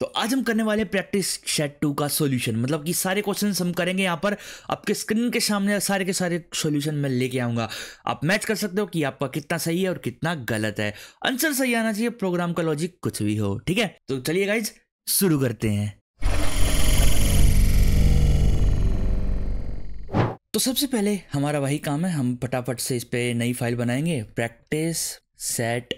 तो आज हम करने वाले प्रैक्टिस शेट टू का सॉल्यूशन मतलब कि सारे क्वेश्चन हम करेंगे यहाँ पर आपके स्क्रीन के सामने सारे के सारे सॉल्यूशन मैं लेके आऊँगा आप मैच कर सकते हो कि आपका कितना सही है और कितना गलत है आंसर सही आना चाहिए प्रोग्राम का लॉजिक कुछ भी हो ठीक है तो चलिए गाइज शुरू करते हैं तो सबसे पहले हमारा वही काम है हम फटाफट से इस पर नई फाइल बनाएंगे प्रैक्टिस सेट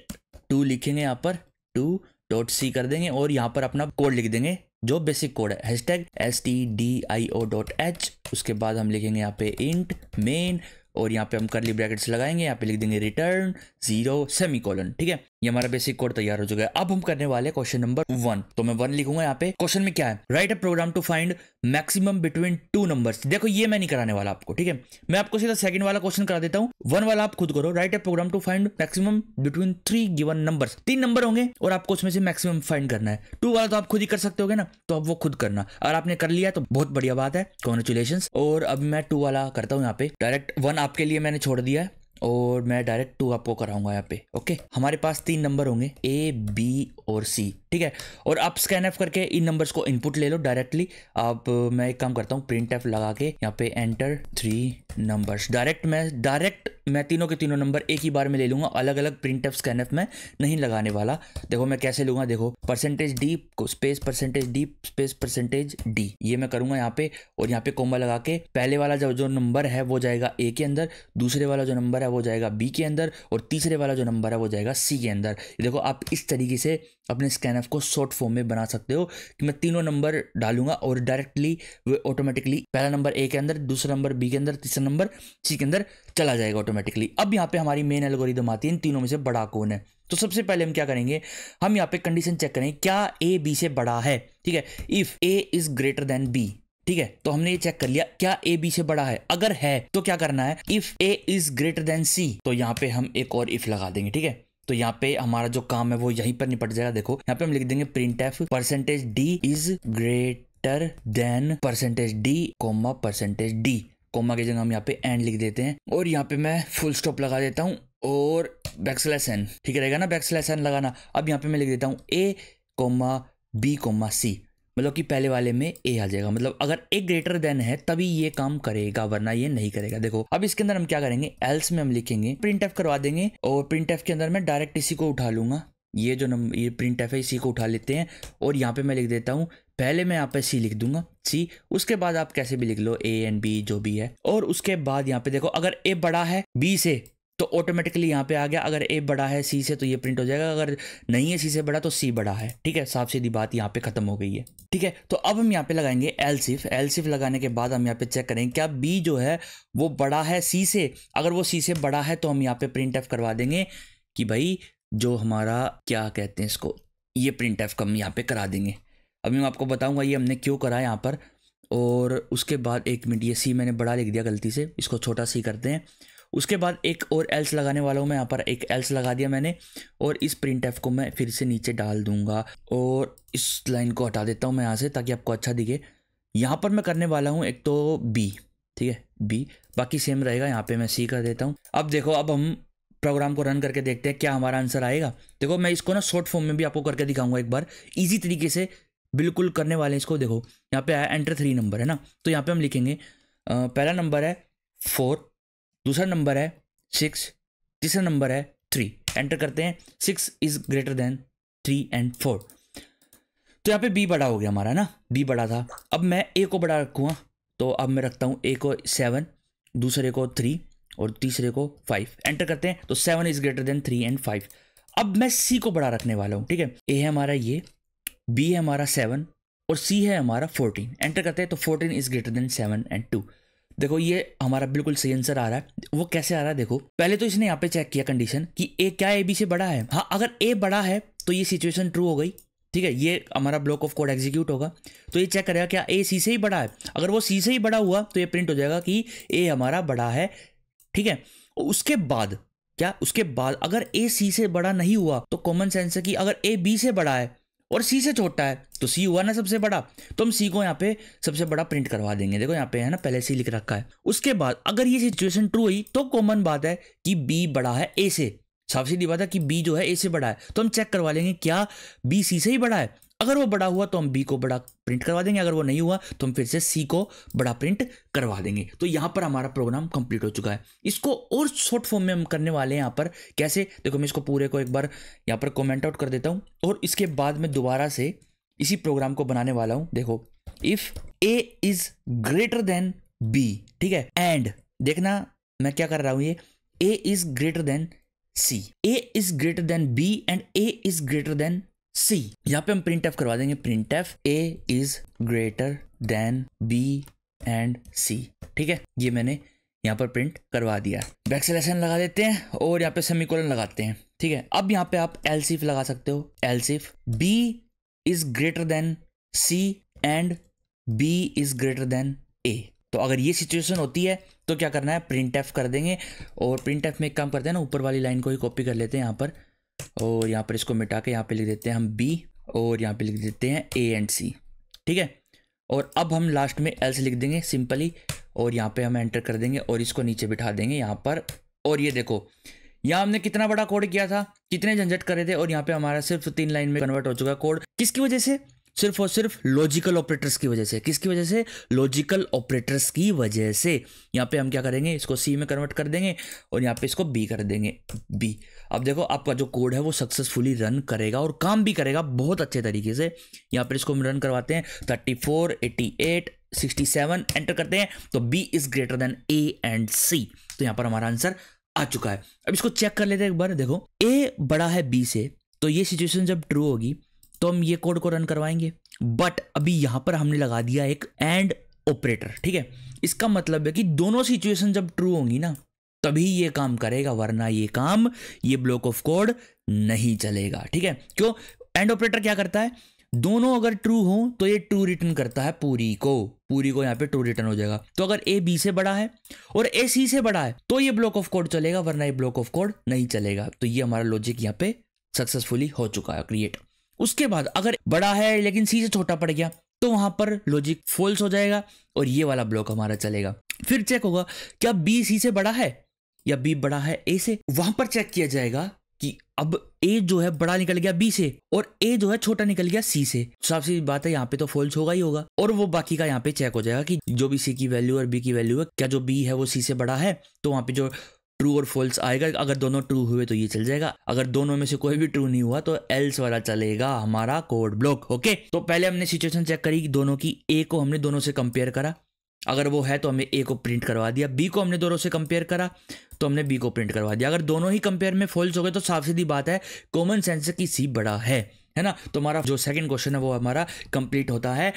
टू लिखेंगे यहाँ पर टू डॉट सी कर देंगे और यहाँ पर अपना कोड लिख देंगे जो बेसिक कोड है hash tag S T D I O dot H उसके बाद हम लिखेंगे यहाँ पे इंट मेन और यहाँ पे हम करली ब्रैकेट्स लगाएंगे यहाँ पे लिख देंगे रिटर्न जीरो सेमी कॉलन ठीक है ये हमारा बेसिक कोड तैयार हो चुका है अब हम करने वाले क्वेश्चन नंबर वन तो मैं वन लिखूंगा यहाँ पे क्वेश्चन में क्या है write a program to find maximum between two numbers देखो ये मैं नहीं कराने वाला आपको ठीक है मैं आपको सीधा सेकंड वाला क्वेश्चन करा देता हूँ वन वाला आप खुद करो write a program to find maximum between three given number तीन नंबर होंगे और आपको उसमें से मैक्सिमम फाइंड करना है टू वाला तो आप खुद ही कर सकते हो ना तो आप वो खुद करना और आपने कर लिया तो बहुत बढ़िया बात है कॉन्ग्रेचुलेशन और अब मैं टू वाला करता हूँ यहाँ पे डायरेक्ट वन आपके लिए मैंने छोड़ दिया है और मैं डायरेक्ट टू आपको कराऊंगा यहाँ पे ओके हमारे पास तीन नंबर होंगे ए बी और सी ठीक है और आप स्कैन एफ करके इन नंबर्स को इनपुट ले लो डायरेक्टली आप मैं एक काम करता हूँ प्रिंट एफ लगा के यहाँ पे एंटर थ्री नंबर्स डायरेक्ट मैं डायरेक्ट मैं तीनों के तीनों नंबर एक ही बार में ले लूँगा अलग अलग प्रिंट एफ स्कैन एफ में नहीं लगाने वाला देखो मैं कैसे लूँगा देखो percentage D space percentage D space percentage D ये मैं करूँगा यहाँ पे और यहाँ पे कोम्बा लगा के पहले वाला जो जो नंबर है वो जाएगा ए के अंदर दूसरे वाला जो नंबर है वो जाएगा बी के अंदर और तीसरे वाला जो नंबर है वो जाएगा सी के अंदर देखो आप इस तरीके से अपने स्कैनफ को शॉर्ट फॉर्म में बना सकते हो कि मैं तीनों नंबर डालूंगा और डायरेक्टली वे ऑटोमेटिकली पहला नंबर ए के अंदर दूसरा नंबर बी के अंदर तीसरा नंबर सी के अंदर चला जाएगा ऑटोमेटिकली अब यहाँ पे हमारी मेन एल्गोरिदम आती है इन तीनों में से बड़ा कौन है तो सबसे पहले हम क्या करेंगे हम यहाँ पे कंडीशन चेक करें क्या ए बी से बड़ा है ठीक है if A is greater than B ठीक है तो हमने ये चेक कर लिया क्या ए बी से बड़ा है अगर है तो क्या करना है if A is greater than C तो यहाँ पे हम एक और इफ लगा देंगे ठीक है तो यहाँ पे हमारा जो काम है वो यहीं पर निपट जाएगा देखो यहाँ पे हम लिख देंगे print F percentage D is greater than percentage D comma percentage D comma की जगह हम यहाँ पे एंड लिख देते हैं और यहाँ पे मैं फुल स्टॉप लगा देता हूँ और बैक्सलेस एन ठीक रहेगा ना बैक्सलेस एन लगाना अब यहाँ पे मैं लिख देता हूँ A comma B comma C मतलब कि पहले वाले में ए आ जाएगा मतलब अगर ए ग्रेटर देन है तभी ये काम करेगा वरना ये नहीं करेगा देखो अब इसके अंदर हम क्या करेंगे एल्स में हम लिखेंगे प्रिंट एफ करवा देंगे और प्रिंट एफ के अंदर मैं डायरेक्ट इसी को उठा लूंगा ये जो नंबर ये प्रिंट एफ है इसी को उठा लेते हैं और यहाँ पे मैं लिख देता हूँ पहले मैं यहाँ पे सी लिख दूंगा सी उसके बाद आप कैसे भी लिख लो ए एंड बी जो भी है और उसके बाद यहाँ पे देखो अगर ए बड़ा है बी से तो ऑटोमेटिकली यहाँ पे आ गया अगर ए बड़ा है सी से तो ये प्रिंट हो जाएगा अगर नहीं है सी से बड़ा तो सी बड़ा है ठीक है साफ सीधी बात यहाँ पे खत्म हो गई है ठीक है तो अब हम यहाँ पे लगाएंगे एल एलसिफ लगाने के बाद हम यहाँ पे चेक करेंगे क्या बी जो है वो बड़ा है सी से अगर वो सी से बड़ा है तो हम यहाँ पे प्रिंट एफ करवा देंगे कि भाई जो हमारा क्या कहते हैं इसको ये प्रिंट एफ हम यहाँ पे करा देंगे अभी मैं आपको बताऊंगा ये हमने क्यों करा यहाँ पर और उसके बाद एक मिनट ये सी मैंने बड़ा लिख दिया गलती से इसको छोटा सी करते हैं उसके बाद एक और एल्स लगाने वाला हूँ मैं यहाँ पर एक एल्स लगा दिया मैंने और इस प्रिंट एफ को मैं फिर से नीचे डाल दूंगा और इस लाइन को हटा देता हूँ मैं यहाँ से ताकि आपको अच्छा दिखे यहाँ पर मैं करने वाला हूँ एक तो बी ठीक है बी बाकी सेम रहेगा यहाँ पे मैं सी कर देता हूँ अब देखो अब हम प्रोग्राम को रन करके देखते हैं क्या हमारा आंसर आएगा देखो मैं इसको ना शॉर्ट फॉर्म में भी आपको करके दिखाऊंगा एक बार इजी तरीके से बिल्कुल करने वाले इसको देखो यहाँ पे आया एंटर थ्री नंबर है ना तो यहाँ पे हम लिखेंगे आ, पहला नंबर है फोर दूसरा नंबर है सिक्स तीसरा नंबर है थ्री एंटर करते हैं six is greater than three and four तो यहाँ पे बी बड़ा हो गया हमारा ना बी बड़ा था अब मैं ए को बड़ा रखूँगा तो अब मैं रखता हूँ ए को सेवन दूसरे को थ्री और तीसरे को फाइव एंटर करते हैं तो seven is greater than three and five अब मैं सी को बड़ा रखने वाला हूँ ठीक है ए है हमारा ये बी है हमारा सेवन और सी है हमारा फोर्टीन एंटर करते हैं तो fourteen is greater than seven and two देखो ये हमारा बिल्कुल सही आंसर आ रहा है वो कैसे आ रहा है देखो पहले तो इसने यहाँ पे चेक किया कंडीशन कि ए क्या ए बी से बड़ा है हाँ अगर ए बड़ा है तो ये सिचुएशन ट्रू हो गई ठीक है ये हमारा ब्लॉक ऑफ कोड एग्जीक्यूट होगा तो ये चेक करेगा क्या ए सी से ही बड़ा है अगर वो सी से ही बड़ा हुआ तो ये प्रिंट हो जाएगा कि ए हमारा बड़ा है ठीक है उसके बाद क्या उसके बाद अगर ए सी से बड़ा नहीं हुआ तो कॉमन सेंस है कि अगर ए बी से बड़ा है और सी से छोटा है तो सी हुआ ना सबसे बड़ा तो हम सी को यहाँ पे सबसे बड़ा प्रिंट करवा देंगे देखो यहाँ पे है ना पहले सी लिख रखा है उसके बाद अगर ये सिचुएशन ट्रू हुई तो कॉमन बात है कि बी बड़ा है ए से साफ सीधी बात है कि बी जो है ए से बड़ा है तो हम चेक करवा लेंगे क्या बी सी से ही बड़ा है अगर वो बड़ा हुआ तो हम बी को बड़ा प्रिंट करवा देंगे अगर वो नहीं हुआ तो हम फिर से सी को बड़ा प्रिंट करवा देंगे तो यहाँ पर हमारा प्रोग्राम कंप्लीट हो चुका है इसको और शॉर्ट फॉर्म में हम करने वाले हैं यहाँ पर कैसे देखो मैं इसको पूरे को एक बार यहाँ पर कॉमेंट आउट कर देता हूँ और इसके बाद में दोबारा से इसी प्रोग्राम को बनाने वाला हूँ देखो if A is greater than B ठीक है एंड देखना मैं क्या कर रहा हूँ ये A is greater than C A is greater than B and A is greater than C यहाँ पे हम प्रिंट एफ करवा देंगे print F A is greater than B and C ठीक है ये मैंने यहाँ पर प्रिंट करवा दिया बैक सिलेक्शन लगा देते हैं और यहाँ पे सेमिकोलन लगाते हैं ठीक है अब यहाँ पे आप एलसीफ लगा सकते हो else if B is greater than C and B is greater than A तो अगर ये सिचुएशन होती है तो क्या करना है प्रिंट एफ कर देंगे और प्रिंट एफ में एक काम करते हैं ना ऊपर वाली लाइन को ही कॉपी कर लेते हैं यहाँ पर और यहाँ पर इसको मिटा के यहाँ पे लिख देते हैं हम बी और यहाँ पे लिख देते हैं ए एंड सी ठीक है और अब हम लास्ट में एल्स लिख देंगे सिंपली और यहाँ पे हम एंटर कर देंगे और इसको नीचे बिठा देंगे यहाँ पर और ये देखो यहाँ हमने कितना बड़ा कोड किया था कितने झंझट करे थे और यहाँ पे हमारा सिर्फ तीन लाइन में कन्वर्ट हो चुका कोड किसकी वजह से सिर्फ और सिर्फ लॉजिकल ऑपरेटर्स की वजह से किसकी वजह से लॉजिकल ऑपरेटर्स की वजह से यहाँ पे हम क्या करेंगे इसको सी में कन्वर्ट कर देंगे और यहाँ पे इसको बी कर देंगे बी अब देखो आपका जो कोड है वो सक्सेसफुली रन करेगा और काम भी करेगा बहुत अच्छे तरीके से यहाँ पर इसको हम रन करवाते हैं thirty four eighty eight sixty seven enter करते हैं तो B is greater than A and C तो यहाँ पर हमारा आंसर आ चुका है अब इसको चेक कर लेते हैं एक बार देखो ए बड़ा है बी से तो ये सिचुएशन जब ट्रू होगी तो हम ये कोड को रन करवाएंगे बट अभी यहां पर हमने लगा दिया एक एंड ऑपरेटर ठीक है इसका मतलब है कि दोनों सिचुएशन जब ट्रू होंगी ना तभी ये काम करेगा वरना ये काम ये ब्लॉक ऑफ कोड नहीं चलेगा ठीक है क्यों एंड ऑपरेटर क्या करता है दोनों अगर ट्रू हो तो ये ट्रू रिटर्न करता है पूरी को पूरी को यहाँ पे ट्रू रिटर्न हो जाएगा तो अगर ए बी से बड़ा है और ए सी से बड़ा है तो ये ब्लॉक ऑफ कोड चलेगा वरना ये ब्लॉक ऑफ कोड नहीं चलेगा तो ये हमारा लॉजिक यहाँ पे सक्सेसफुली हो चुका है क्रिएट उसके बाद अगर बड़ा है लेकिन सी से छोटा पड़ गया तो वहां पर लॉजिक फॉल्स हो जाएगा और ये वाला ब्लॉक हमारा चलेगा फिर चेक होगा क्या बी सी से बड़ा है या बी बड़ा है ए से वहां पर चेक किया जाएगा कि अब ए जो है बड़ा निकल गया बी से और ए जो है छोटा निकल गया सी से तो साफ सी बात है यहाँ पे तो फॉल्स होगा ही होगा और वो बाकी का यहाँ पे चेक हो जाएगा कि जो भी सी की वैल्यू और बी की वैल्यू है क्या जो बी है वो सी से बड़ा है तो वहां पे जो ट्रू और फॉल्स आएगा अगर दोनों ट्रू हुए तो ये चल जाएगा अगर दोनों में से कोई भी ट्रू नहीं हुआ तो एल्स वाला चलेगा हमारा कोड ब्लॉक ओके तो पहले हमने सिचुएशन चेक करी दोनों की ए को हमने दोनों से कंपेयर करा अगर वो है तो हमने ए को प्रिंट करवा दिया बी को हमने दोनों से कंपेयर करा तो हमने बी को प्रिंट करवा दिया अगर दोनों ही कंपेयर में फॉल्स हो गए तो साफ सीधी बात है कॉमन सेंस की सी बड़ा है है ना तो हमारा जो सेकंड क्वेश्चन है वो हमारा कंप्लीट होता है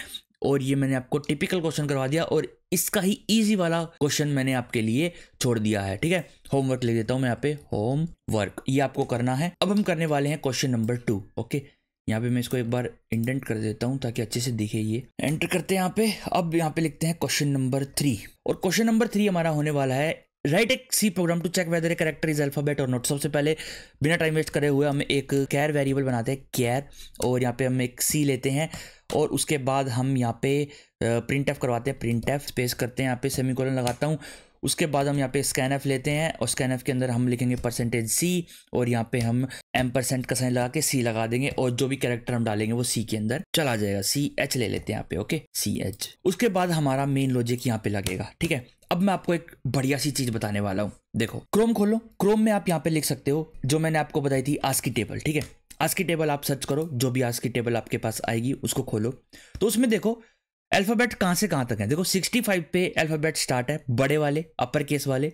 और ये मैंने आपको टिपिकल क्वेश्चन करवा दिया और इसका ही इजी वाला क्वेश्चन मैंने आपके लिए छोड़ दिया है ठीक है होमवर्क ले देता हूं मैं यहाँ पे होमवर्क ये आपको करना है अब हम करने वाले हैं क्वेश्चन नंबर टू ओके यहाँ पे मैं इसको एक बार इंडेंट कर देता हूँ ताकि अच्छे से दिखे ये एंटर करते हैं यहाँ पे अब यहाँ पे लिखते हैं क्वेश्चन नंबर थ्री और क्वेश्चन नंबर थ्री हमारा होने वाला है राइट एक C program to check whether a character is alphabet और नोट सबसे पहले बिना टाइम वेस्ट करे हुए हम एक कैर वेरिएबल बनाते हैं कैर और यहाँ पे हम एक सी लेते हैं और उसके बाद हम यहाँ पे प्रिंट एफ करवाते हैं प्रिंट एफ स्पेस करते हैं यहाँ पे सेमी कॉलन लगाता हूँ उसके बाद हम यहाँ पे स्कैन एफ लेते हैं और स्कैन एफ के अंदर हम लिखेंगे परसेंटेज सी और यहाँ पे हम एम परसेंट का साइन लगा के सी लगा देंगे और जो भी कैरेक्टर हम डालेंगे वो सी के अंदर चला जाएगा सी एच ले लेते हैं यहाँ पे ओके सी एच उसके बाद हमारा मेन लॉजिक यहाँ पे लगेगा ठीक है अब मैं आपको एक बढ़िया सी चीज बताने वाला हूँ देखो क्रोम खोलो क्रोम में आप यहाँ पे लिख सकते हो जो मैंने आपको बताई थी आज की टेबल ठीक है आज की टेबल आप सर्च करो जो भी आज की टेबल आपके पास आएगी उसको खोलो तो उसमें देखो अल्फ़ाबेट कहाँ से कहाँ तक है देखो 65 पे अल्फ़ाबेट स्टार्ट है बड़े वाले अपर केस वाले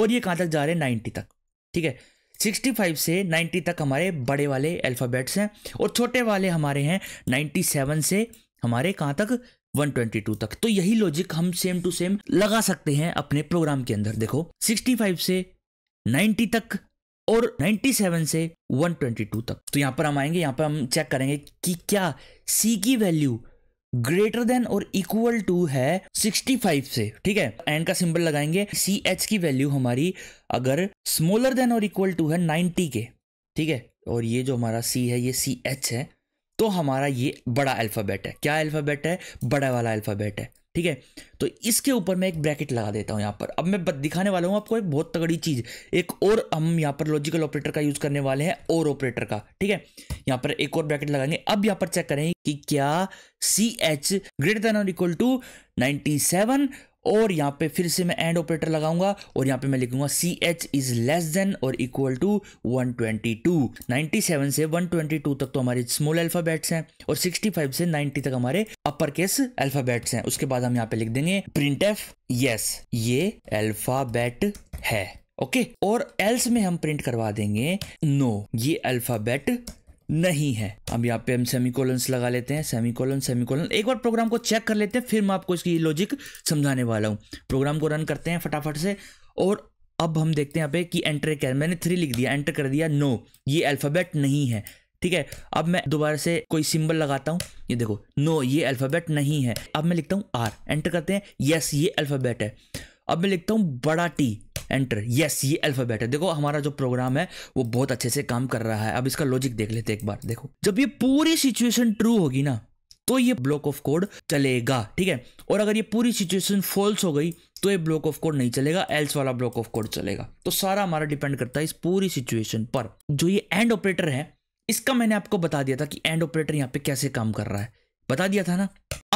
और ये कहाँ तक जा रहे हैं 90 तक ठीक है 65 से 90 तक हमारे बड़े वाले अल्फ़ाबेट्स हैं और छोटे वाले हमारे हैं 97 से हमारे कहाँ तक 122 तक तो यही लॉजिक हम सेम टू सेम लगा सकते हैं अपने प्रोग्राम के अंदर देखो 65 से 90 तक और 97 से 122 तक तो यहाँ पर हम आएंगे यहां पर हम चेक करेंगे कि क्या सी की वैल्यू ग्रेटर देन और इक्वल टू है 65 से ठीक है एंड का सिंबल लगाएंगे सी एच की वैल्यू हमारी अगर स्मॉलर देन और इक्वल टू है 90 के ठीक है और ये जो हमारा सी है ये सी एच है तो हमारा ये बड़ा अल्फ़ाबेट है क्या अल्फ़ाबेट है बड़ा वाला अल्फ़ाबेट है ठीक है तो इसके ऊपर मैं एक ब्रैकेट लगा देता हूँ यहाँ पर अब मैं दिखाने वाला हूँ आपको एक बहुत तगड़ी चीज़ एक और हम यहाँ पर लॉजिकल ऑपरेटर का यूज़ करने वाले हैं और ऑपरेटर का ठीक है यहाँ पर एक और ब्रैकेट लगाएंगे अब यहाँ पर चेक करें कि क्या सी एच ग्रेटर देन और इक्वल टू नाइन्टी सेवन और यहाँ पे फिर से मैं एंड ऑपरेटर लगाऊंगा और यहाँ पे मैं लिखूंगा C H is less than और इक्वल टू 122 97 से 122 तक तो हमारे स्मॉल अल्फाबेट्स हैं और 65 से 90 तक हमारे अपर केस अल्फाबेट्स हैं उसके बाद हम यहाँ पे लिख देंगे प्रिंट एफ यस ये अल्फाबेट है ओके okay? और एल्स में हम प्रिंट करवा देंगे नो no, ये अल्फाबेट नहीं है अब यहाँ पे हम सेमी लगा लेते हैं सेमी सेमिकोलन सेमी एक बार प्रोग्राम को चेक कर लेते हैं फिर मैं आपको इसकी लॉजिक समझाने वाला हूँ प्रोग्राम को रन करते हैं फटाफट से और अब हम देखते हैं यहाँ पे कि एंटर क्या मैंने थ्री लिख दिया एंटर कर दिया नो ये अल्फ़ाबेट नहीं है ठीक है अब मैं दोबारा से कोई सिंबल लगाता हूँ ये देखो नो ये अल्फ़ाबेट नहीं है अब मैं लिखता हूँ आर एंटर करते हैं यस ये अल्फ़ाबेट है अब मैं लिखता हूँ बड़ा टी एंटर यस ये अल्फ़ाबेट है देखो हमारा जो प्रोग्राम है वो बहुत अच्छे से काम कर रहा है अब इसका लॉजिक देख लेते एक बार देखो जब ये पूरी सिचुएशन ट्रू होगी ना तो ये ब्लॉक ऑफ कोड चलेगा ठीक है और अगर ये पूरी सिचुएशन फॉल्स हो गई तो ये ब्लॉक ऑफ कोड नहीं चलेगा एल्स वाला ब्लॉक ऑफ कोड चलेगा तो सारा हमारा डिपेंड करता है इस पूरी सिचुएशन पर जो ये एंड ऑपरेटर है इसका मैंने आपको बता दिया था कि एंड ऑपरेटर यहाँ पे कैसे काम कर रहा है बता दिया था ना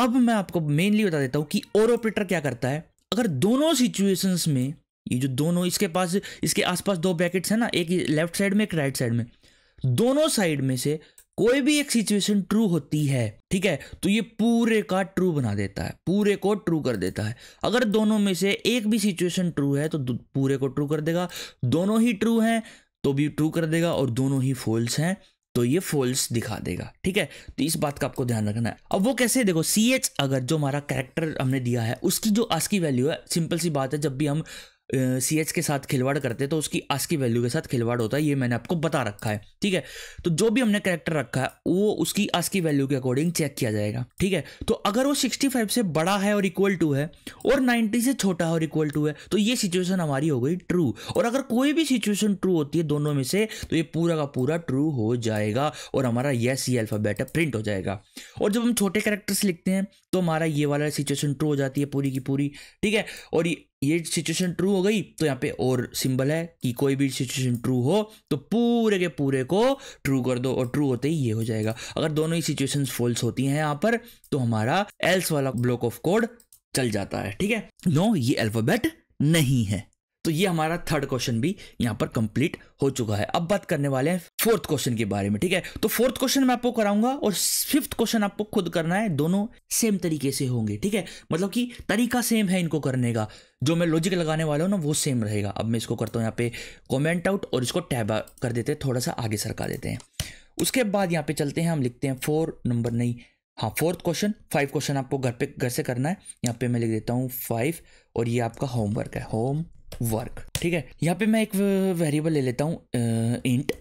अब मैं आपको मेनली बता देता हूं कि और ऑपरेटर क्या करता है अगर दोनों सिचुएशंस में ये जो दोनों इसके पास इसके आसपास दो ब्रैकेट्स हैं ना एक लेफ्ट साइड में एक राइट साइड में दोनों साइड में से कोई भी एक सिचुएशन ट्रू होती है ठीक है तो ये पूरे का ट्रू बना देता है पूरे को ट्रू कर देता है अगर दोनों में से एक भी सिचुएशन ट्रू है तो पूरे को ट्रू कर देगा दोनों ही ट्रू हैं तो भी ट्रू कर देगा और दोनों ही फॉल्स हैं तो ये फॉल्स दिखा देगा ठीक है तो इस बात का आपको ध्यान रखना है अब वो कैसे देखो सी एच अगर जो हमारा कैरेक्टर हमने दिया है उसकी जो आज की वैल्यू है सिंपल सी बात है जब भी हम सी एच के साथ खिलवाड़ करते हैं तो उसकी आस की वैल्यू के साथ खिलवाड़ होता है ये मैंने आपको बता रखा है ठीक है तो जो भी हमने करेक्टर रखा है वो उसकी आस की वैल्यू के अकॉर्डिंग चेक किया जाएगा ठीक है तो अगर वो 65 से बड़ा है और इक्वल टू है और 90 से छोटा है और इक्वल टू है तो ये सिचुएशन हमारी हो गई ट्रू और अगर कोई भी सिचुएशन ट्रू होती है दोनों में से तो ये पूरा का पूरा ट्रू हो जाएगा और हमारा येस ये अल्फ़ाबेट है प्रिंट हो जाएगा और जब हम छोटे करेक्टर्स लिखते हैं तो हमारा ये वाला सिचुएशन ट्रू हो जाती है पूरी की पूरी ठीक है और ये सिचुएशन ट्रू हो गई तो यहाँ पे और सिंबल है कि कोई भी सिचुएशन ट्रू हो तो पूरे के पूरे को ट्रू कर दो और ट्रू होते ही ये हो जाएगा अगर दोनों ही सिचुएशंस फॉल्स होती हैं यहाँ पर तो हमारा एल्स वाला ब्लॉक ऑफ कोड चल जाता है ठीक है नो ये अल्फाबेट नहीं है तो ये हमारा थर्ड क्वेश्चन भी यहां पर कंप्लीट हो चुका है अब बात करने वाले हैं फोर्थ क्वेश्चन के बारे में ठीक है तो फोर्थ क्वेश्चन मैं आपको कराऊंगा और फिफ्थ क्वेश्चन आपको खुद करना है दोनों सेम तरीके से होंगे ठीक है मतलब कि तरीका सेम है इनको करने का जो मैं लॉजिक लगाने वाला हूं ना वो सेम रहेगा अब मैं इसको करता हूँ यहाँ पे कॉमेंट आउट और इसको टैब कर देते हैं थोड़ा सा आगे सरका देते हैं उसके बाद यहाँ पे चलते हैं हम लिखते हैं फोर नंबर नहीं हाँ फोर्थ क्वेश्चन फाइव क्वेश्चन आपको घर पे घर से करना है यहाँ पे मैं लिख देता हूँ फाइव और ये आपका होमवर्क है होम वर्क ठीक है यहाँ पे मैं एक वेरिएबल ले लेता हूँ इंट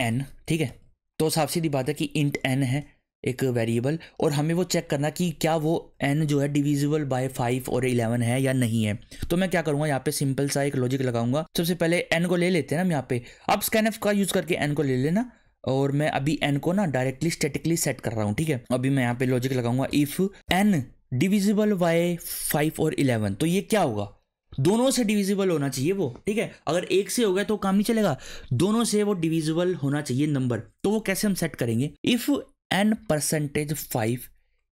एन ठीक है तो साफ सीधी बात है कि इंट एन है एक वेरिएबल और हमें वो चेक करना कि क्या वो एन जो है डिविजिबल बाय फाइव और इलेवन है या नहीं है तो मैं क्या करूँगा यहाँ पे सिंपल सा एक लॉजिक लगाऊंगा सबसे पहले एन को ले लेते हैं ना हम यहाँ पे अब स्कैन एफ का यूज़ करके एन को ले लेना और मैं अभी एन को ना डायरेक्टली स्टेटिकली सेट कर रहा हूँ ठीक है अभी मैं यहाँ पे लॉजिक लगाऊंगा if N divisible by five और इलेवन तो ये क्या होगा दोनों से डिविजिबल होना चाहिए वो ठीक है अगर एक से हो गया तो काम नहीं चलेगा दोनों से वो डिविजिबल होना चाहिए नंबर तो वो कैसे हम सेट करेंगे if N percentage five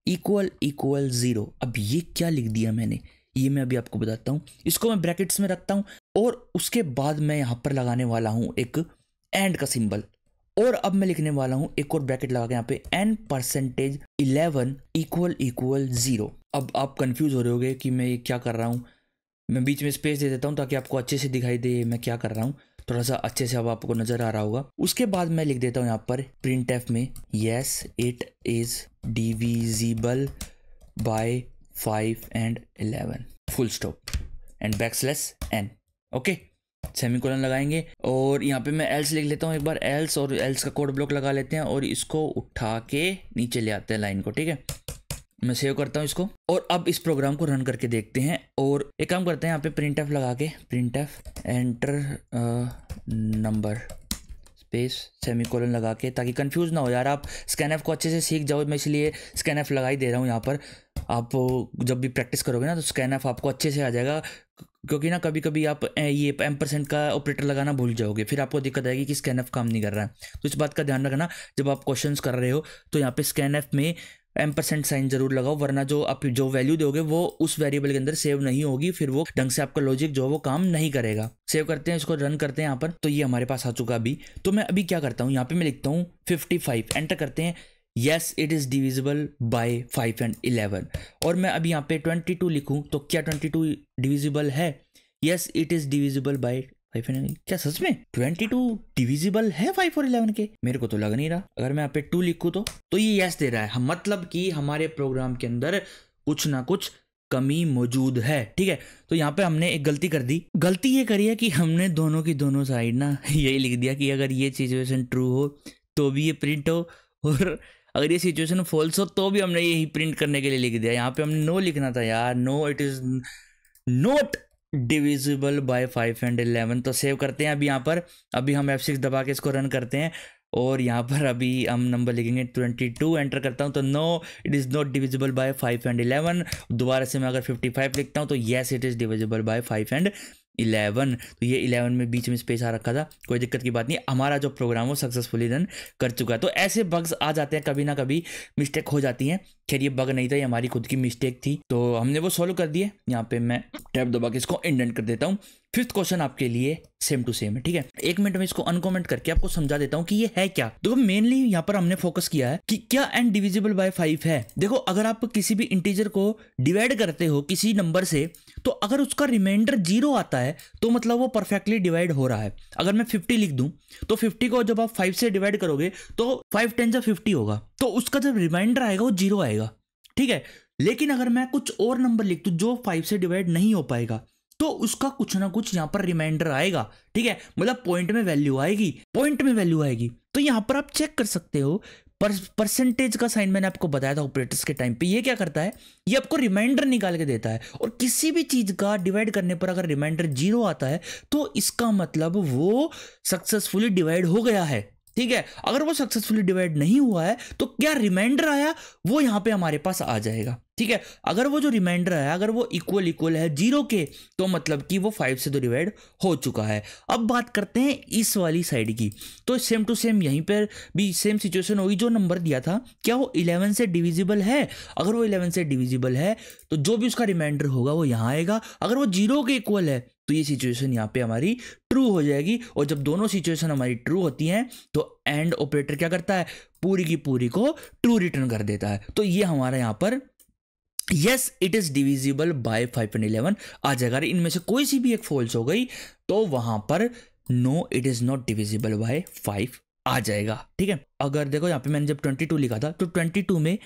equal equal zero अब ये क्या लिख दिया मैंने ये मैं अभी आपको बताता हूँ इसको मैं ब्रैकेट्स में रखता हूँ और उसके बाद मैं यहाँ पर लगाने वाला हूँ एक एंड का सिंबल और अब मैं लिखने वाला हूँ एक और ब्रैकेट लगा के यहाँ पे N percentage eleven equal equal zero अब आप कंफ्यूज हो रहे हो कि मैं ये क्या कर रहा हूँ मैं बीच में स्पेस दे देता हूँ ताकि आपको अच्छे से दिखाई दे मैं क्या कर रहा हूँ थोड़ा सा अच्छे से अब आपको नजर आ रहा होगा उसके बाद मैं लिख देता हूँ यहाँ पर प्रिंट एफ में yes it is divisible by five and eleven full stop and backslash N okay semicolon लगाएंगे और यहाँ पे मैं एल्स लिख लेता हूँ एक बार एल्स और एल्स का कोड ब्लॉक लगा लेते हैं और इसको उठा के नीचे ले आते हैं लाइन को ठीक है मैं सेव करता हूँ इसको और अब इस प्रोग्राम को रन करके देखते हैं और एक काम करते हैं यहाँ पे प्रिंट एफ लगा के printf enter number space semicolon लगा के ताकि कंफ्यूज ना हो यार आप स्कैन एफ को अच्छे से सीख जाओ मैं इसलिए स्कैन एफ लगा ही दे रहा हूँ यहाँ पर आप जब भी प्रैक्टिस करोगे ना तो स्कैन एफ आपको अच्छे से आ जाएगा क्योंकि ना कभी कभी आप ये एम परसेंट का ऑपरेटर लगाना भूल जाओगे फिर आपको दिक्कत आएगी कि स्कैन एफ काम नहीं कर रहा है तो इस बात का ध्यान रखना जब आप क्वेश्चंस कर रहे हो तो यहाँ पे स्कैन एफ में एम परसेंट साइन जरूर लगाओ वरना जो आप जो वैल्यू दोगे वो उस वेरिएबल के अंदर सेव नहीं होगी फिर वो ढंग से आपका लॉजिक जो है वो काम नहीं करेगा सेव करते हैं इसको रन करते हैं यहाँ पर तो ये हमारे पास आ चुका अभी तो मैं अभी क्या करता हूँ यहाँ पे मैं लिखता हूँ फिफ्टी फाइव एंटर करते हैं yes it is divisible by five and eleven और मैं अभी यहाँ पे ट्वेंटी टू लिखूँ तो क्या ट्वेंटी टू डिविजिबल है yes it is divisible by five क्या सच में ट्वेंटी टू डिविजिबल है फाइव फोर इलेवन के मेरे को तो लग नहीं रहा अगर मैं आप टू लिखूँ तो तो ये यस दे रहा है हम मतलब कि हमारे प्रोग्राम के अंदर कुछ ना कुछ कमी मौजूद है ठीक है तो यहाँ पे हमने एक गलती कर दी गलती ये करी है कि हमने दोनों की दोनों साइड ना यही लिख दिया कि अगर ये सिचुएशन ट्रू हो तो भी ये प्रिंट हो और अगर ये सिचुएशन फॉल्स हो तो भी हमने यही प्रिंट करने के लिए लिख दिया यहाँ पे हमने नो लिखना था यार no it is not divisible by five and eleven तो सेव करते हैं अभी यहाँ पर अभी हम एफ सिक्स दबा के इसको रन करते हैं और यहाँ पर अभी हम नंबर लिखेंगे ट्वेंटी टू एंटर करता हूँ तो no it is not divisible by five and eleven दोबारा से मैं अगर फिफ्टी फाइव लिखता हूँ तो yes it is divisible by five and eleven तो ये इलेवन में बीच में स्पेस आ रखा था कोई दिक्कत की बात नहीं हमारा जो प्रोग्राम वो सक्सेसफुली रन कर चुका है तो ऐसे बग्स आ जाते हैं कभी ना कभी मिस्टेक हो जाती हैं खैर ये बग नहीं था ये हमारी खुद की मिस्टेक थी तो हमने वो सॉल्व कर दिए यहाँ पे मैं टैप दबा के इसको इंडेंट कर देता हूँ फिफ्थ क्वेश्चन आपके लिए सेम टू सेम है ठीक है एक मिनट में इसको अनकमेंट करके आपको समझा देता हूँ कि ये है क्या देखो मेनली यहाँ पर हमने फोकस किया है कि क्या एन डिविजिबल बाय फाइव है देखो अगर आप किसी भी इंटीजर को डिवाइड करते हो किसी नंबर से तो अगर उसका रिमाइंडर जीरो आता है तो मतलब वो परफेक्टली डिवाइड हो रहा है अगर मैं फिफ्टी लिख दूँ तो फिफ्टी को जब आप फाइव से डिवाइड करोगे तो फाइव टेन जब फिफ्टी होगा तो उसका जब रिमाइंडर आएगा वो जीरो आएगा ठीक है लेकिन अगर मैं कुछ और नंबर लिख दूँ जो फाइव से डिवाइड नहीं हो पाएगा तो उसका कुछ ना कुछ यहाँ पर रिमाइंडर आएगा ठीक है मतलब पॉइंट में वैल्यू आएगी पॉइंट में वैल्यू आएगी तो यहाँ पर आप चेक कर सकते हो पर, परसेंटेज का साइन मैंने आपको बताया था ऑपरेटर्स के टाइम पे ये क्या करता है ये आपको रिमाइंडर निकाल के देता है और किसी भी चीज़ का डिवाइड करने पर अगर रिमाइंडर जीरो आता है तो इसका मतलब वो सक्सेसफुली डिवाइड हो गया है ठीक है अगर वो सक्सेसफुली डिवाइड नहीं हुआ है तो क्या रिमाइंडर आया वो यहां पे हमारे पास आ जाएगा ठीक है अगर वो जो रिमाइंडर है अगर वो इक्वल इक्वल है जीरो के तो मतलब कि वो फाइव से तो डिवाइड हो चुका है अब बात करते हैं इस वाली साइड की तो सेम टू सेम यहीं पर भी सेम सिचुएशन होगी जो नंबर दिया था क्या वो इलेवन से डिविजिबल है अगर वो इलेवन से डिविजिबल है तो जो भी उसका रिमाइंडर होगा वो यहाँ आएगा अगर वो जीरो के इक्वल है तो ये सिचुएशन यहाँ पे हमारी ट्रू हो जाएगी और जब दोनों सिचुएशन हमारी ट्रू होती हैं तो एंड ऑपरेटर क्या करता है पूरी की पूरी को ट्रू रिटर्न कर देता है तो ये हमारा यहाँ पर yes it is divisible by eleven आ जाएगा इनमें से कोई सी भी एक फॉल्स हो गई तो वहां पर no it is not divisible by five आ जाएगा ठीक है अगर देखो यहाँ पे मैंने जब 22 लिखा था तो 22 में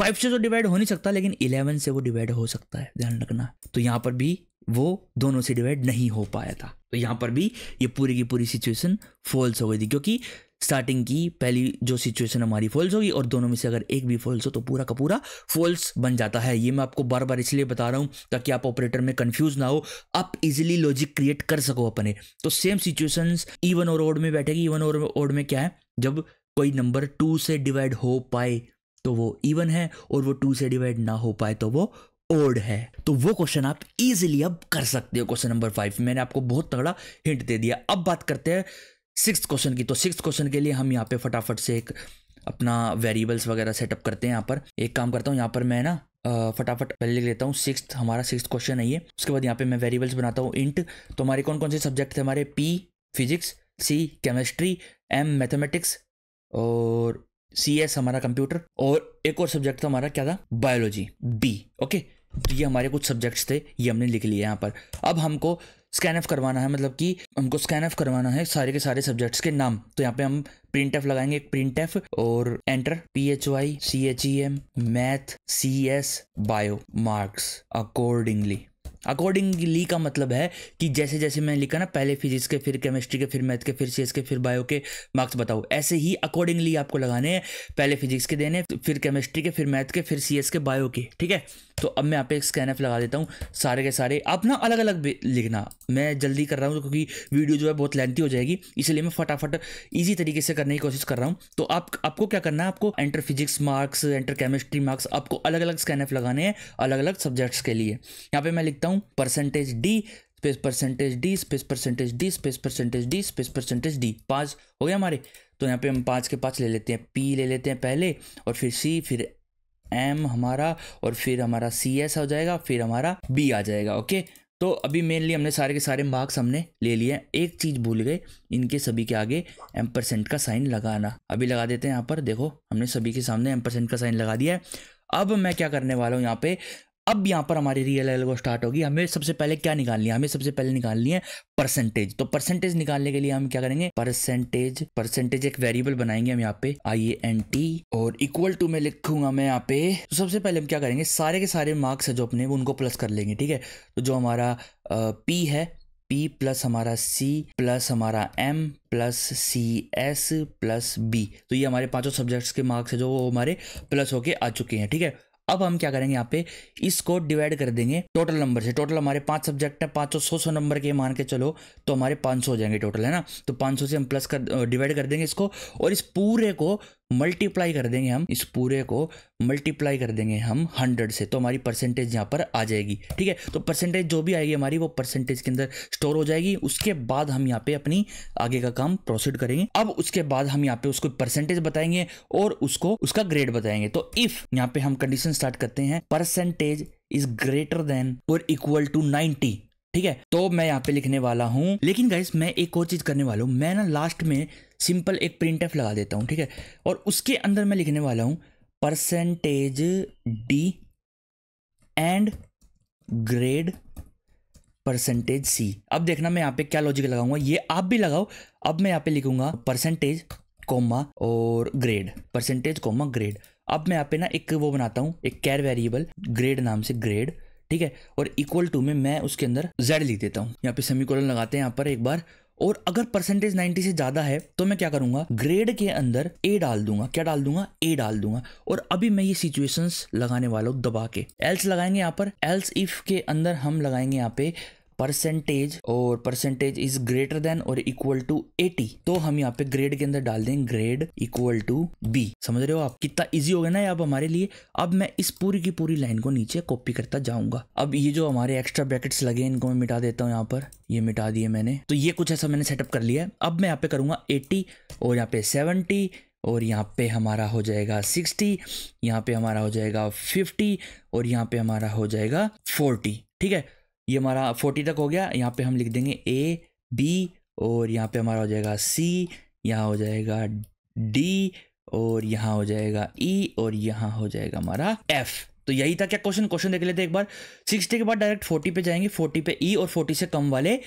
5 से तो डिवाइड हो नहीं सकता लेकिन 11 से वो डिवाइड हो सकता है ध्यान रखना तो यहाँ पर भी वो दोनों से डिवाइड नहीं हो पाया था तो यहाँ पर भी ये पूरी की पूरी सिचुएशन फॉल्स हो गई थी क्योंकि स्टार्टिंग की पहली जो सिचुएशन हमारी फॉल्स होगी और दोनों में से अगर एक भी फॉल्स हो तो पूरा का पूरा फॉल्स बन जाता है ये मैं आपको बार बार इसलिए बता रहा हूँ ताकि आप ऑपरेटर में कन्फ्यूज ना हो आप इजिली लॉजिक क्रिएट कर सको अपने तो सेम सिचुएशन इवन और ओड में बैठेगी इवन और ओड में क्या है जब कोई नंबर टू से डिवाइड हो पाए तो वो इवन है और वो टू से डिवाइड ना हो पाए तो वो ओड है तो वो क्वेश्चन आप इजिली अब कर सकते हो क्वेश्चन नंबर फाइव मैंने आपको बहुत तगड़ा हिंट दे दिया अब बात करते हैं सिक्स क्वेश्चन की तो सिक्स क्वेश्चन के लिए हम यहाँ पे फटाफट से एक अपना वेरिएबल्स वगैरह सेटअप करते हैं यहाँ पर एक काम करता हूँ यहाँ पर मैं ना फटाफट पहले लिख लेता हूँ सिक्स हमारा सिक्स क्वेश्चन है ये उसके बाद यहाँ पे मैं वेरिएबल्स बनाता हूँ इंट तो हमारे कौन कौन से सब्जेक्ट थे हमारे P physics C chemistry M mathematics और सी एस हमारा कंप्यूटर और एक और सब्जेक्ट था हमारा क्या था बायोलॉजी बी ओके तो ये हमारे कुछ सब्जेक्ट्स थे ये हमने लिख लिए यहाँ पर अब हमको स्कैन ऑफ करवाना है मतलब कि हमको स्कैन ऑफ करवाना है सारे के सारे सब्जेक्ट्स के नाम तो यहाँ पे हम प्रिंट एफ लगाएंगे प्रिंट एफ और enter P H Y C H E M math C S bio marks accordingly accordingly का मतलब है कि जैसे जैसे मैंने लिखा ना पहले फिजिक्स के फिर केमिस्ट्री के फिर मैथ के फिर सीएस के फिर बायो के मार्क्स बताओ ऐसे ही अकॉर्डिंगली आपको लगाने हैं पहले फिजिक्स के देने फिर केमिस्ट्री के फिर मैथ के फिर सीएस के बायो के ठीक है तो अब मैं यहाँ पे एक स्कैन एफ लगा देता हूँ सारे के सारे आप ना अलग अलग लिखना मैं जल्दी कर रहा हूँ क्योंकि वीडियो जो है बहुत लेंथी हो जाएगी इसलिए मैं फटाफट ईजी तरीके से करने की कोशिश कर रहा हूँ तो आप आपको क्या करना है आपको enter physics marks enter chemistry marks आपको अलग अलग स्कैन एफ लगाने हैं अलग अलग सब्जेक्ट्स के लिए यहाँ पे मैं लिखता हूँ percentage D space percentage D space percentage D space percentage D space percentage d पाँच हो गया हमारे तो यहाँ पे हम पाँच के पाँच ले लेते हैं पी ले लेते हैं पहले और फिर सी फिर एम हमारा और फिर हमारा सी एस हो जाएगा फिर हमारा बी आ जाएगा ओके तो अभी मेनली हमने सारे के सारे मार्क्स हमने ले लिए एक चीज़ भूल गए इनके सभी के आगे एम परसेंट का साइन लगाना अभी लगा देते हैं यहाँ पर देखो हमने सभी के सामने एम परसेंट का साइन लगा दिया है अब मैं क्या करने वाला हूँ यहाँ पे अब यहाँ पर हमारी रियल एल्गो स्टार्ट होगी हमें सबसे पहले क्या निकालनी है हमें सबसे पहले निकालनी है परसेंटेज तो परसेंटेज निकालने के लिए हम क्या करेंगे परसेंटेज परसेंटेज एक वेरिएबल बनाएंगे हम यहाँ पे आई एन टी और इक्वल टू में लिखूंगा मैं यहाँ पे तो सबसे पहले हम क्या करेंगे सारे के सारे मार्क्स है जो अपने उनको प्लस कर लेंगे ठीक है तो जो हमारा पी है पी प्लस हमारा सी प्लस हमारा M plus C S plus B तो ये हमारे पांचों सब्जेक्ट्स के मार्क्स है जो वो हमारे प्लस होके आ चुके हैं ठीक है अब हम क्या करेंगे यहाँ पे इसको डिवाइड कर देंगे टोटल नंबर से टोटल हमारे पांच सब्जेक्ट है पाँच सौ सौ नंबर के मान के चलो तो हमारे पांच सौ हो जाएंगे टोटल है ना तो पांच सौ से हम प्लस कर डिवाइड कर देंगे इसको और इस पूरे को मल्टीप्लाई कर देंगे हम इस पूरे को मल्टीप्लाई कर देंगे हम हंड्रेड से तो हमारी परसेंटेज यहाँ पर आ जाएगी ठीक है तो परसेंटेज जो भी आएगी हमारी वो परसेंटेज के अंदर स्टोर हो जाएगी उसके बाद हम यहाँ पे अपनी आगे का काम प्रोसीड करेंगे अब उसके बाद हम यहाँ पे उसको परसेंटेज बताएंगे और उसको उसका ग्रेड बताएंगे तो इफ यहाँ पे हम कंडीशन स्टार्ट करते हैं परसेंटेज इज ग्रेटर देन और इक्वल टू नाइनटी ठीक है तो मैं यहाँ पे लिखने वाला हूँ लेकिन गाइस मैं एक और चीज करने वाला हूँ मैं ना लास्ट में सिंपल एक प्रिंट एफ लगा देता हूँ ठीक है और उसके अंदर मैं लिखने वाला हूँ percentage d and grade percentage c अब देखना मैं यहाँ पे क्या लॉजिक लगाऊंगा ये आप भी लगाओ अब मैं यहाँ पे लिखूंगा परसेंटेज कोमा और ग्रेड परसेंटेज कोमा ग्रेड अब मैं यहाँ पे ना एक वो बनाता हूँ एक कैर वेरिएबल ग्रेड नाम से ग्रेड ठीक है और इक्वल टू में मैं उसके अंदर जेड लिख देता हूँ यहाँ पे सेमी लगाते हैं यहाँ पर एक बार और अगर परसेंटेज 90 से ज़्यादा है तो मैं क्या करूंगा ग्रेड के अंदर ए डाल दूंगा क्या डाल दूंगा ए डाल दूंगा और अभी मैं ये सिचुएशंस लगाने वाला हूँ दबा के एल्स लगाएंगे यहाँ पर एल्स इफ के अंदर हम लगाएंगे यहाँ पे परसेंटेज और परसेंटेज इज ग्रेटर देन और इक्वल टू 80 तो हम यहाँ पे ग्रेड के अंदर डाल दें ग्रेड इक्वल टू बी समझ रहे हो आप कितना इजी हो गया ना अब हमारे लिए अब मैं इस पूरी की पूरी लाइन को नीचे कॉपी करता जाऊंगा अब ये जो हमारे एक्स्ट्रा ब्रैकेट्स लगे इनको मैं मिटा देता हूँ यहाँ पर ये मिटा दिए मैंने तो ये कुछ ऐसा मैंने सेटअप कर लिया है अब मैं यहाँ पे करूंगा एट्टी और यहाँ पे सेवेंटी और यहाँ पे हमारा हो जाएगा सिक्सटी यहाँ पे हमारा हो जाएगा फिफ्टी और यहाँ पे हमारा हो जाएगा फोर्टी ठीक है ये हमारा फोर्टी तक हो गया यहाँ पे हम लिख देंगे ए बी और यहाँ पे हमारा हो जाएगा सी यहाँ हो जाएगा डी और यहाँ हो जाएगा ई e, और यहाँ हो जाएगा हमारा एफ तो यही था क्या क्वेश्चन क्वेश्चन देख लेते एक बार सिक्सटी के बाद डायरेक्ट फोर्टी पे जाएंगे फोर्टी पे ई e और फोर्टी से कम वाले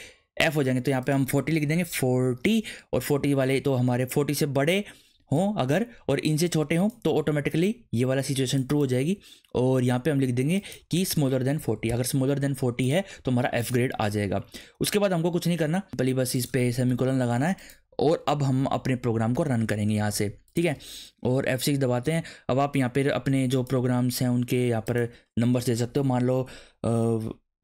एफ हो जाएंगे तो यहाँ पे हम फोर्टी लिख देंगे फोर्टी और फोर्टी वाले तो हमारे फोर्टी से बड़े हों अगर और इनसे छोटे हों तो ऑटोमेटिकली ये वाला सिचुएशन ट्रू हो जाएगी और यहाँ पे हम लिख देंगे कि स्मॉलर देन 40 अगर स्मॉलर देन 40 है तो हमारा एफ ग्रेड आ जाएगा उसके बाद हमको कुछ नहीं करना पहली बस इस पर सेमिकोलन लगाना है और अब हम अपने प्रोग्राम को रन करेंगे यहाँ से ठीक है और एफ सिक्स दबाते हैं अब आप यहाँ पर अपने जो प्रोग्राम्स हैं उनके यहाँ पर नंबर्स दे सकते हो मान लो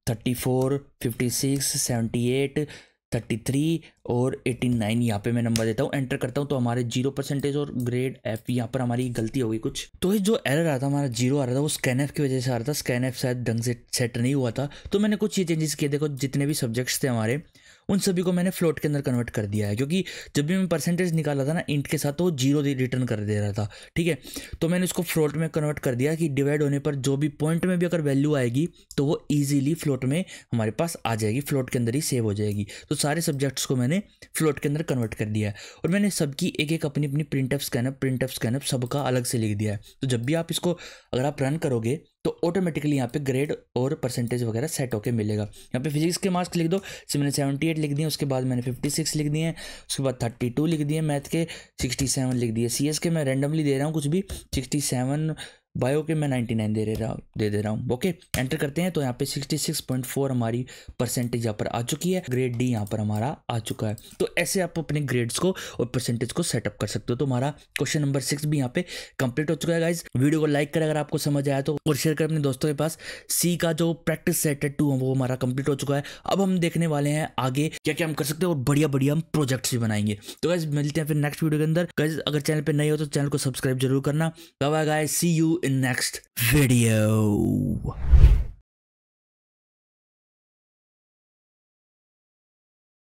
thirty four fifty six seventy eight thirty three और एटी नाइन यहाँ पे मैं नंबर देता हूँ एंटर करता हूँ तो हमारे जीरो परसेंटेज और ग्रेड एफ यहाँ पर हमारी गलती हो गई कुछ तो ये जो एरर रहा था हमारा जीरो आ रहा था वो स्कैन एफ की वजह से आ रहा था स्कैन एफ शायद ढंग से सेट नहीं हुआ था तो मैंने कुछ ये चेंजेस किए देखो जितने भी सब्जेक्ट्स थे हमारे उन सभी को मैंने फ्लोट के अंदर कन्वर्ट कर दिया है क्योंकि जब भी मैं परसेंटेज निकाला था ना इंट के साथ तो वो जीरो रिटर्न कर दे रहा था ठीक है तो मैंने इसको फ्लोट में कन्वर्ट कर दिया कि डिवाइड होने पर जो भी पॉइंट में भी अगर वैल्यू आएगी तो वो ईजिली फ्लोट में हमारे पास आ जाएगी फ्लोट के अंदर ही सेव हो जाएगी तो सारे सब्जेक्ट्स को मैंने फ्लोट के अंदर कन्वर्ट कर दिया है और मैंने सबकी एक एक अपनी अपनी print scanf printf scanf सबका अलग से लिख दिया है तो जब भी आप इसको अगर आप रन करोगे तो ऑटोमेटिकली यहाँ पे ग्रेड और परसेंटेज वगैरह सेट होकर मिलेगा यहाँ पे फिजिक्स के मार्क्स लिख दो से मैंने सेवेंटी एट लिख दिए उसके बाद मैंने फिफ्टी सिक्स लिख दिए हैं उसके बाद थर्टी टू लिख दिए मैथ के सिक्सटी सेवन लिख दिए सी एस के मैं रेंडमली दे रहा हूँ कुछ भी सिक्सटी सेवन बायो के मैं 99 दे रहा दे दे रहा हूँ ओके एंटर करते हैं तो यहाँ पे 66.4 हमारी परसेंटेज यहाँ पर आ चुकी है ग्रेड डी यहाँ पर हमारा आ चुका है तो ऐसे आप अपने ग्रेड्स को और परसेंटेज को सेटअप कर सकते हो तो हमारा क्वेश्चन नंबर सिक्स भी यहाँ पे कंप्लीट हो चुका है गाइज वीडियो को लाइक करें अगर आपको समझ आया तो और शेयर करें अपने दोस्तों के पास सी का जो प्रैक्टिस सेट है टू वो हमारा कंप्लीट हो चुका है अब हम देखने वाले हैं आगे क्या क्या हम कर सकते हैं और बढ़िया बढ़िया हम प्रोजेक्ट्स भी बनाएंगे तो गाइज मिलते हैं फिर नेक्स्ट वीडियो के अंदर गाइज अगर चैनल पर नहीं हो तो चैनल को सब्सक्राइब जरूर करना bye guys see you in next video.